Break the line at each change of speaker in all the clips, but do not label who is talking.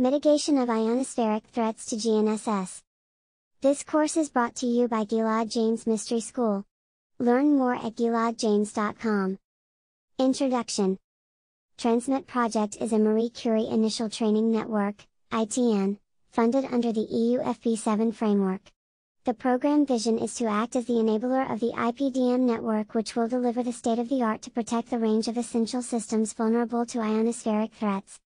Mitigation of Ionospheric Threats to GNSS. This course is brought to you by Gilad James Mystery School. Learn more at giladjames.com. Introduction Transmit Project is a Marie Curie Initial Training Network, ITN, funded under the EU FP7 framework. The program vision is to act as the enabler of the IPDM network which will deliver the state of the art to protect the range of essential systems vulnerable to ionospheric threats.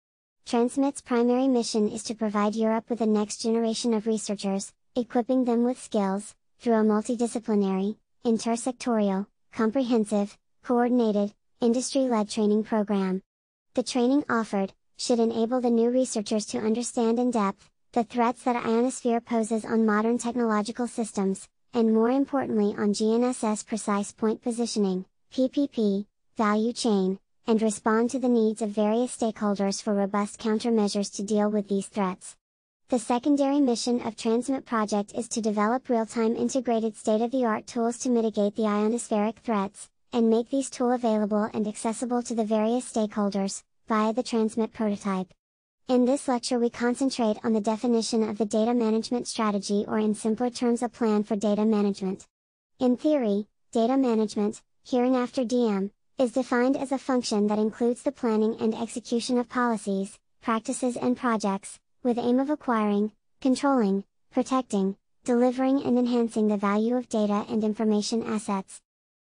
TRANSMIT's primary mission is to provide Europe with a next generation of researchers, equipping them with skills, through a multidisciplinary, intersectorial, comprehensive, coordinated, industry-led training program. The training offered, should enable the new researchers to understand in depth, the threats that ionosphere poses on modern technological systems, and more importantly on GNSS precise point positioning, PPP, value chain, and respond to the needs of various stakeholders for robust countermeasures to deal with these threats. The secondary mission of Transmit Project is to develop real-time integrated state-of-the-art tools to mitigate the ionospheric threats, and make these tools available and accessible to the various stakeholders, via the Transmit prototype. In this lecture we concentrate on the definition of the data management strategy or in simpler terms a plan for data management. In theory, data management, hereinafter DM, is defined as a function that includes the planning and execution of policies, practices and projects, with aim of acquiring, controlling, protecting, delivering and enhancing the value of data and information assets.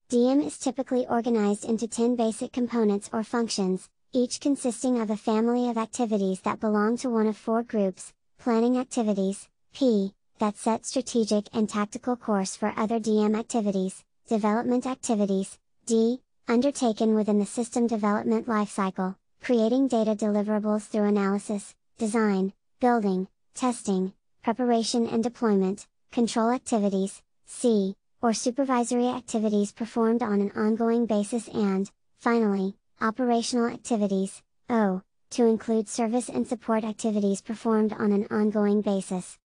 DM is typically organized into 10 basic components or functions, each consisting of a family of activities that belong to one of four groups, planning activities, P, that set strategic and tactical course for other DM activities, development activities, D, undertaken within the system development lifecycle, creating data deliverables through analysis, design, building, testing, preparation and deployment, control activities, C, or supervisory activities performed on an ongoing basis and, finally, operational activities, O, to include service and support activities performed on an ongoing basis.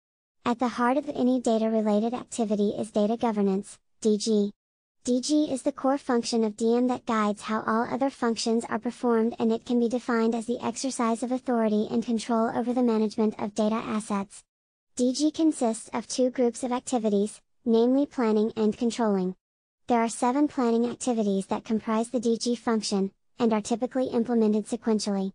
At the heart of any data-related activity is data governance, DG, DG is the core function of DM that guides how all other functions are performed and it can be defined as the exercise of authority and control over the management of data assets. DG consists of two groups of activities, namely planning and controlling. There are seven planning activities that comprise the DG function, and are typically implemented sequentially.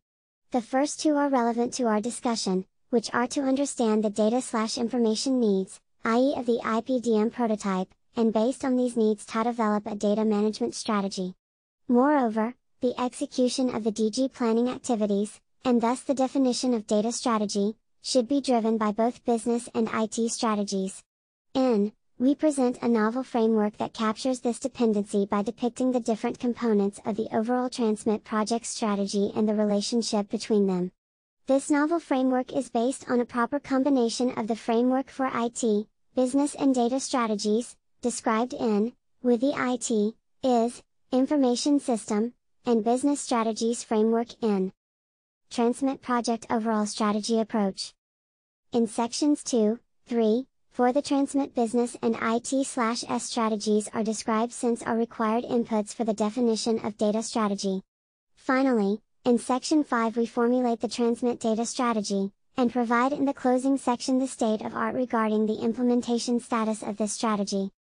The first two are relevant to our discussion, which are to understand the data slash information needs, i.e. of the IPDM prototype, and based on these needs to develop a data management strategy. Moreover, the execution of the DG planning activities, and thus the definition of data strategy, should be driven by both business and IT strategies. In, We present a novel framework that captures this dependency by depicting the different components of the overall Transmit project strategy and the relationship between them. This novel framework is based on a proper combination of the framework for IT, business and data strategies, described in, with the IT, is, Information System, and Business Strategies Framework in Transmit Project Overall Strategy Approach. In sections 2, 3, 4 the Transmit Business and IT slash S strategies are described since are required inputs for the definition of data strategy. Finally, in section 5 we formulate the Transmit Data Strategy, and provide in the closing section the state of art regarding the implementation status of this strategy.